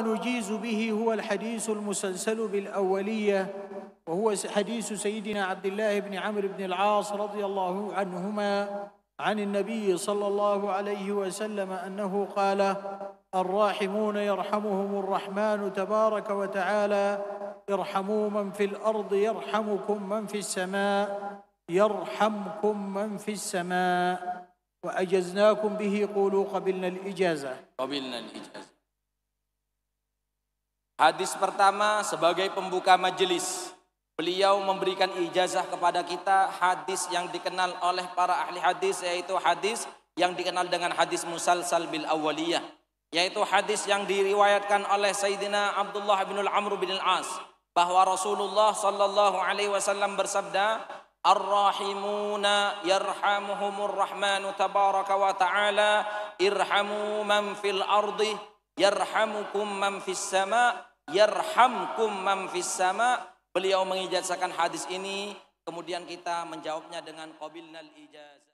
نجيز به هو الحديث المسلسل بالأولية وهو حديث سيدنا عبد الله بن عمرو بن العاص رضي الله عنهما عن النبي صلى الله عليه وسلم أنه قال الراحمون يرحمهم الرحمن تبارك وتعالى ارحموا من في الأرض يرحمكم من في السماء يرحمكم من في السماء وأجزناكم به قولوا قبلنا الإجازة قبلنا الإجازة Hadis pertama sebagai pembuka majelis. Beliau memberikan ijazah kepada kita hadis yang dikenal oleh para ahli hadis yaitu hadis yang dikenal dengan hadis musalsal bil awaliyah yaitu hadis yang diriwayatkan oleh Sayyidina Abdullah bin Al-Amr bin Al-As bahwa Rasulullah sallallahu alaihi wasallam bersabda Ar-rahimuna yarhamuhumur rahmanu tabaraka wa ta'ala irhamu man fil ardi yarhamukum man fis sama yarhamkum man fis sama. Beliau mengijazahkan hadis ini, kemudian kita menjawabnya dengan qabilnal ijaz.